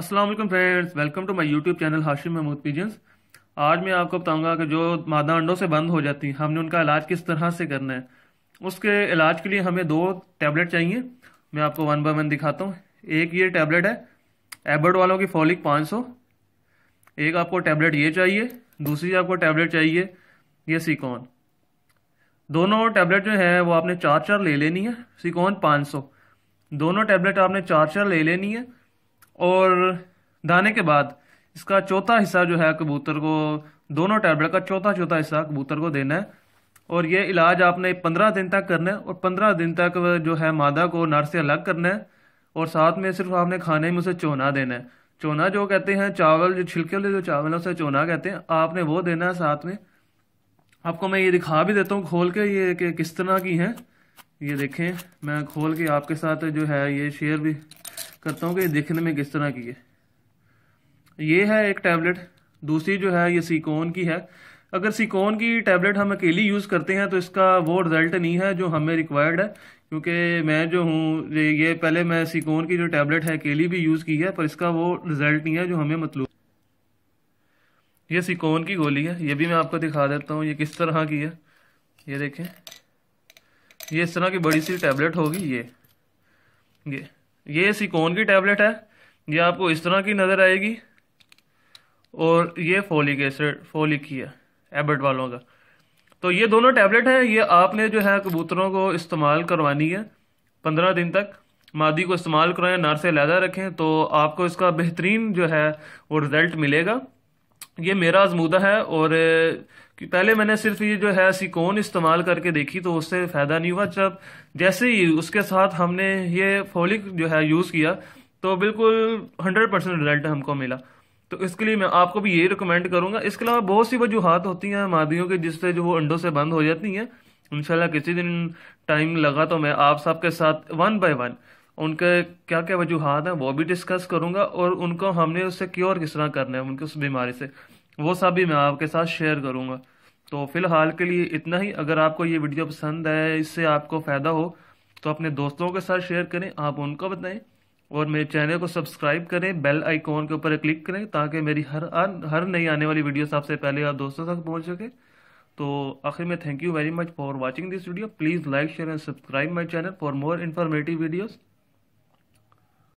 Aslam friends welcome to my YouTube channel Hashim Mahmood pigeons आज मैं आपको बताऊंगा कि जो मादा अंडों से बंद हो जाती हैं हमने उनका इलाज किस तरह से करना है उसके इलाज के लिए हमें दो टैबलेट चाहिए मैं आपको वन बाय वन दिखाता हूँ एक ये टैबलेट है एबर्ड वालों की फॉलिक 500 एक आपको टैबलेट ये चाहिए दूसरी आपको टैबलेट चाहिए ये सिकॉन दोनों टैबलेट जो है वो आपने चार चार ले लेनी है सिकॉन सौ दोनों टैबलेट आपने चार चार ले लेनी है और दाने के बाद इसका चौथा हिस्सा जो है कबूतर को दोनों टैबलेट का चौथा चौथा हिस्सा कबूतर को देना है और ये इलाज आपने पंद्रह दिन तक करना है और पंद्रह दिन तक जो है मादा को नर से अलग करना है और साथ में सिर्फ आपने खाने में उसे चोना देना है चोना जो कहते हैं चावल जो छिलके वाले जो चावल है उसे चोना कहते हैं आपने वो देना है साथ में आपको मैं ये दिखा भी देता हूँ खोल के ये कि किस तरह की है ये देखें मैं खोल के आपके साथ जो है ये शेयर भी करता हूँ कि देखने में किस तरह की है ये है एक टैबलेट दूसरी जो है ये सिकोन की है अगर सिकोन की टैबलेट हम अकेली यूज़ करते हैं तो इसका वो रिजल्ट नहीं है जो हमें रिक्वायर्ड है क्योंकि मैं जो हूँ ये पहले मैं सिकोन की जो टैबलेट है अकेली भी यूज़ की है पर इसका वो रिजल्ट नहीं है जो हमें मतलू ये सिकोन की गोली है ये भी मैं आपको दिखा देता हूँ ये किस तरह की है ये देखें ये इस तरह की बड़ी सी टैबलेट होगी ये ये ये सिकोन की टैबलेट है ये आपको इस तरह की नज़र आएगी और ये फोलिक एसिड फोलिक ही है एबर्ट वालों का तो ये दोनों टैबलेट हैं ये आपने जो है कबूतरों को इस्तेमाल करवानी है पंद्रह दिन तक मादी को इस्तेमाल कराएं नर से लहदा रखें तो आपको इसका बेहतरीन जो है वो रिज़ल्ट मिलेगा ये मेरा आजमूदा है और कि पहले मैंने सिर्फ ये जो है सिकोन इस्तेमाल करके देखी तो उससे फ़ायदा नहीं हुआ जब जैसे ही उसके साथ हमने ये फोलिक जो है यूज़ किया तो बिल्कुल हंड्रेड परसेंट रिजल्ट हमको मिला तो इसके लिए मैं आपको भी यही रिकमेंड करूँगा इसके अलावा बहुत सी वजूहत होती हैं मादियों की जिससे जो वो अंडों से बंद हो जाती हैं इनशाला किसी दिन टाइम लगा तो मैं आप सबके साथ वन बाय वन उनके क्या क्या वजूहत हैं वो भी डिस्कस करूँगा और उनको हमने उससे क्योर किस तरह करना है उनकी उस बीमारी से वो सब भी मैं आपके साथ शेयर करूँगा तो फ़िलहाल के लिए इतना ही अगर आपको ये वीडियो पसंद है इससे आपको फ़ायदा हो तो अपने दोस्तों के साथ शेयर करें आप उनको बताएं और मेरे चैनल को सब्सक्राइब करें बेल आइकॉन के ऊपर क्लिक करें ताकि मेरी हर हर नई आने वाली वीडियो आपसे पहले आप दोस्तों तक पहुंच सके तो आखिर में thank you very much for watching this video please like share and subscribe my channel for more informative videos